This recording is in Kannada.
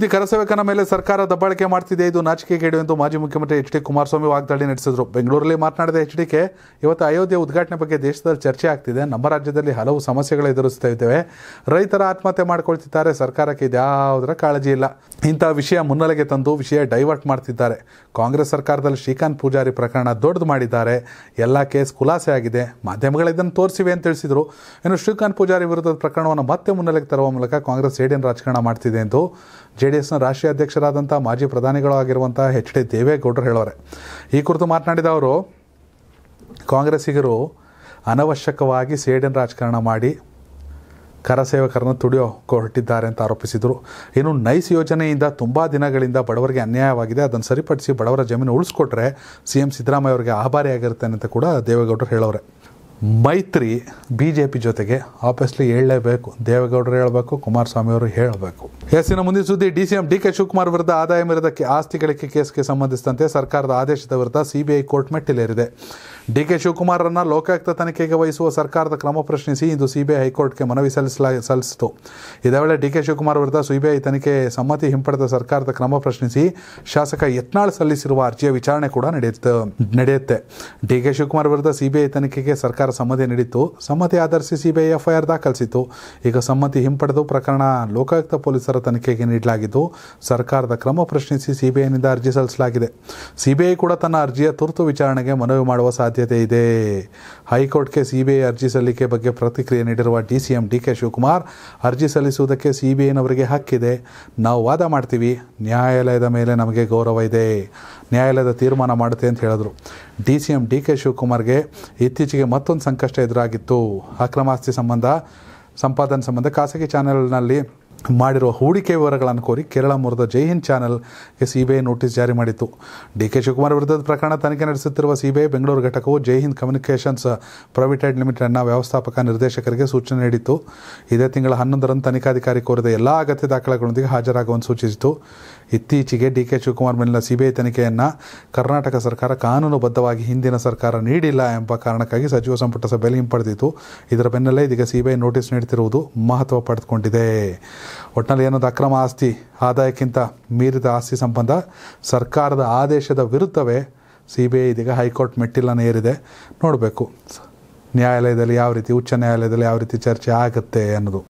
ಮೋದಿ ಕರಸೇವಕನ ಮೇಲೆ ಸರ್ಕಾರ ದಬ್ಬಾಳಿಕೆ ಮಾಡ್ತಿದೆ ಇದು ನಾಚಿಕೆ ಗೇಡು ಎಂದು ಮಾಜಿ ಮುಖ್ಯಮಂತ್ರಿ ಎಚ್ ಡಿ ಕುಮಾರಸ್ವಾಮಿ ವಾಗ್ದಾಳಿ ನಡೆಸಿದ್ರು ಬೆಂಗಳೂರಲ್ಲಿ ಮಾತನಾಡಿದ ಎಚ್ ಡಿಕೆ ಇವತ್ತು ಅಯೋಧ್ಯೆ ಉದ್ಘಾಟನೆ ಬಗ್ಗೆ ದೇಶದಲ್ಲಿ ಚರ್ಚೆ ಆಗ್ತಿದೆ ನಮ್ಮ ರಾಜ್ಯದಲ್ಲಿ ಹಲವು ಸಮಸ್ಯೆಗಳು ಎದುರಿಸ್ತಾ ಇದ್ದೇವೆ ರೈತರ ಆತ್ಮಹತ್ಯೆ ಮಾಡ್ಕೊಳ್ತಿದ್ದಾರೆ ಸರ್ಕಾರಕ್ಕೆ ಇದ್ಯಾವುದರ ಕಾಳಜಿ ಇಲ್ಲ ಇಂಥ ವಿಷಯ ಮುನ್ನೆಲೆಗೆ ತಂದು ವಿಷಯ ಡೈವರ್ಟ್ ಮಾಡ್ತಿದ್ದಾರೆ ಕಾಂಗ್ರೆಸ್ ಸರ್ಕಾರದಲ್ಲಿ ಶ್ರೀಕಾಂತ್ ಪೂಜಾರಿ ಪ್ರಕರಣ ದೊಡ್ಡದು ಮಾಡಿದ್ದಾರೆ ಎಲ್ಲ ಕೇಸ್ ಖುಲಾಸೆ ಆಗಿದೆ ಮಾಧ್ಯಮಗಳು ಇದನ್ನು ತೋರಿಸಿವೆ ಅಂತ ತಿಳಿಸಿದರು ಇನ್ನು ಶ್ರೀಕಾಂತ್ ಪೂಜಾರಿ ವಿರುದ್ಧದ ಪ್ರಕರಣವನ್ನು ಮತ್ತೆ ಮುನ್ನೆಲೆಗೆ ತರುವ ಮೂಲಕ ಕಾಂಗ್ರೆಸ್ ಏಡಿಯನ್ ರಾಜಕಾರಣ ಮಾಡ್ತಿದೆ ಎಂದು ಜೆ ಡಿ ಎಸ್ನ ರಾಷ್ಟ್ರೀಯ ಅಧ್ಯಕ್ಷರಾದಂಥ ಮಾಜಿ ಪ್ರಧಾನಿಗಳು ಆಗಿರುವಂಥ ಎಚ್ ಡಿ ದೇವೇಗೌಡರು ಹೇಳೋರೆ ಈ ಕುರಿತು ಮಾತನಾಡಿದ ಅವರು ಕಾಂಗ್ರೆಸ್ಸಿಗರು ಅನವಶ್ಯಕವಾಗಿ ಸೇಡಿನ ರಾಜಕಾರಣ ಮಾಡಿ ಕರಸೇವಕರನ್ನು ತುಡಿಯೋ ಹೊರಟಿದ್ದಾರೆ ಅಂತ ಆರೋಪಿಸಿದರು ಇನ್ನು ನೈಸ್ ಯೋಜನೆಯಿಂದ ತುಂಬ ದಿನಗಳಿಂದ ಬಡವರಿಗೆ ಅನ್ಯಾಯವಾಗಿದೆ ಅದನ್ನು ಸರಿಪಡಿಸಿ ಬಡವರ ಜಮೀನು ಉಳಿಸ್ಕೊಟ್ರೆ ಸಿ ಎಂ ಸಿದ್ದರಾಮಯ್ಯ ಅವರಿಗೆ ಆಭಾರಿಯಾಗಿರುತ್ತೆ ಅಂತ ಕೂಡ ದೇವೇಗೌಡರು ಹೇಳೋರೆ ಮೈತ್ರಿ ಬಿ ಜೆ ಪಿ ಜೊತೆಗೆ ಆಬ್ವಿಯಸ್ಲಿ ಹೇಳಲೇಬೇಕು ದೇವೇಗೌಡರು ಹೇಳಬೇಕು ಅವರು ಹೇಳಬೇಕು ಎಸ್ಸಿನ ಮುಂದಿನ ಸುದ್ದಿ D C M D K Shivakumar ವಿರುದ್ಧ ಆದಾಯ ಮೀರಿದ ಆಸ್ತಿ ಗಳಿಕೆ ಕೇಸ್ಗೆ ಸಂಬಂಧಿಸಿದಂತೆ ಸರ್ಕಾರದ ಆದೇಶದ ವಿರುದ್ಧ ಸಿಬಿಐ ಕೋರ್ಟ್ ಮೆಟ್ಟಿಲೇರಿದೆ ಡಿ ಕೆ ಶಿವಕುಮಾರ್ರನ್ನು ಲೋಕಾಯುಕ್ತ ತನಿಖೆಗೆ ವಹಿಸುವ ಸರ್ಕಾರದ ಕ್ರಮ ಪ್ರಶ್ನಿಸಿ ಇಂದು ಸಿಬಿಐ ಹೈಕೋರ್ಟ್ಗೆ ಮನವಿ ಸಲ್ಲಿಸಲ ಸಲ್ಲಿಸಿತು ಇದೇ ವೇಳೆ ಡಿ ಕೆ ಶಿವಕುಮಾರ್ ವಿರುದ್ಧ ಸಿಬಿಐ ತನಿಖೆ ಸಮ್ಮತಿ ಹಿಂಪಡೆದ ಸರ್ಕಾರದ ಕ್ರಮ ಪ್ರಶ್ನಿಸಿ ಶಾಸಕ ಯತ್ನಾಳ್ ಸಲ್ಲಿಸಿರುವ ಅರ್ಜಿಯ ವಿಚಾರಣೆ ಕೂಡ ನಡೆಯುತ್ತೆ ನಡೆಯುತ್ತೆ ಡಿ ಕೆ ಶಿವಕುಮಾರ್ ವಿರುದ್ಧ ಸಿಬಿಐ ತನಿಖೆಗೆ ಸರ್ಕಾರ ಸಮ್ಮತಿ ನೀಡಿತ್ತು ಸಮ್ಮತಿ ಆಧರಿಸಿ ಸಿಬಿಐ ಎಫ್ಐಆರ್ ದಾಖಲಿಸಿತ್ತು ಈಗ ಸಮ್ಮತಿ ಹಿಂಪಡೆದು ಪ್ರಕರಣ ಲೋಕಾಯುಕ್ತ ಪೊಲೀಸರ ತನಿಖೆಗೆ ನೀಡಲಾಗಿದ್ದು ಸರ್ಕಾರದ ಕ್ರಮ ಪ್ರಶ್ನಿಸಿ ಸಿಬಿಐನಿಂದ ಅರ್ಜಿ ಸಲ್ಲಿಸಲಾಗಿದೆ ಸಿಬಿಐ ಕೂಡ ತನ್ನ ಅರ್ಜಿಯ ತುರ್ತು ವಿಚಾರಣೆಗೆ ಮನವಿ ಮಾಡುವ ಸಾಧ್ಯತೆ ಸಾಧ್ಯತೆ ಇದೆ ಹೈಕೋರ್ಟ್ಗೆ ಸಿಬಿಐ ಅರ್ಜಿ ಸಲ್ಲಿಕೆ ಬಗ್ಗೆ ಪ್ರತಿಕ್ರಿಯೆ ನೀಡಿರುವ D C M D K Shivakumar ಅರ್ಜಿ ಸಲ್ಲಿಸುವುದಕ್ಕೆ ಸಿಬಿಐನವರಿಗೆ ಹಕ್ಕಿದೆ ನಾವು ವಾದ ಮಾಡ್ತೀವಿ ನ್ಯಾಯಾಲಯದ ಮೇಲೆ ನಮಗೆ ಗೌರವ ಇದೆ ನ್ಯಾಯಾಲಯದ ತೀರ್ಮಾನ ಮಾಡುತ್ತೆ ಅಂತ ಹೇಳಿದ್ರು D C M D K ಶಿವಕುಮಾರ್ಗೆ ಇತ್ತೀಚೆಗೆ ಮತ್ತೊಂದು ಸಂಕಷ್ಟ ಎದುರಾಗಿತ್ತು ಅಕ್ರಮಾಸ್ತಿ ಸಂಬಂಧ ಸಂಪಾದನೆ ಸಂಬಂಧ ಖಾಸಗಿ ಚಾನೆಲ್ನಲ್ಲಿ ಮಾಡಿರುವ ಹೂಡಿಕೆ ವಿವರಗಳನ್ನು ಕೋರಿ ಕೇರಳ ಮೂಲದ ಜೈ ಹಿಂದ್ ಚಾನಲ್ಗೆ ಸಿಬಿಐ ನೋಟಿಸ್ ಜಾರಿ ಮಾಡಿತ್ತು ಡಿ ಕೆ ಶಿವಕುಮಾರ್ ವಿರುದ್ಧದ ಪ್ರಕರಣ ತನಿಖೆ ನಡೆಸುತ್ತಿರುವ ಸಿಬಿಐ ಬೆಂಗಳೂರು ಘಟಕವು ಜೈ ಹಿಂದ್ ಕಮ್ಯುನಿಕೇಷನ್ಸ್ ಪ್ರೈವೇಟೆಡ್ ಲಿಮಿಟೆಡ್ನ ವ್ಯವಸ್ಥಾಪಕ ನಿರ್ದೇಶಕರಿಗೆ ಸೂಚನೆ ನೀಡಿತ್ತು ಇದೇ ತಿಂಗಳ ಹನ್ನೊಂದರಂದು ತನಿಖಾಧಿಕಾರಿ ಕೋರಿದ ಎಲ್ಲ ಅಗತ್ಯ ದಾಖಲೆಗಳೊಂದಿಗೆ ಹಾಜರಾಗುವಂತೆ ಸೂಚಿಸಿತು ಇತ್ತೀಚೆಗೆ ಡಿ ಕೆ ಶಿವಕುಮಾರ್ ಮೇಲಿನ ಸಿಬಿಐ ತನಿಖೆಯನ್ನು ಕರ್ನಾಟಕ ಸರ್ಕಾರ ಕಾನೂನುಬದ್ಧವಾಗಿ ಹಿಂದಿನ ಸರ್ಕಾರ ನೀಡಿಲ್ಲ ಎಂಬ ಕಾರಣಕ್ಕಾಗಿ ಸಚಿವ ಸಂಪುಟ ಸಭೆಯಲ್ಲಿ ಹಿಂಪಡೆದಿತ್ತು ಇದರ ಬೆನ್ನಲ್ಲೇ ಇದೀಗ ಸಿಬಿಐ ನೋಟಿಸ್ ನೀಡುತ್ತಿರುವುದು ಮಹತ್ವ ಪಡೆದುಕೊಂಡಿದೆ ಒಟ್ಟಿನಲ್ಲಿ ಏನೊಂದು ಅಕ್ರಮ ಆಸ್ತಿ ಆದಾಯಕ್ಕಿಂತ ಮೀರಿದ ಆಸ್ತಿ ಸಂಬಂಧ ಸರ್ಕಾರದ ಆದೇಶದ ವಿರುದ್ಧವೇ ಸಿ ಬಿ ಐ ಇದೀಗ ಹೈಕೋರ್ಟ್ ಮೆಟ್ಟಿಲನ್ನು ಏರಿದೆ ನೋಡಬೇಕು ನ್ಯಾಯಾಲಯದಲ್ಲಿ ಯಾವ ರೀತಿ ಉಚ್ಚ ನ್ಯಾಯಾಲಯದಲ್ಲಿ ಯಾವ ರೀತಿ ಚರ್ಚೆ ಆಗುತ್ತೆ ಅನ್ನೋದು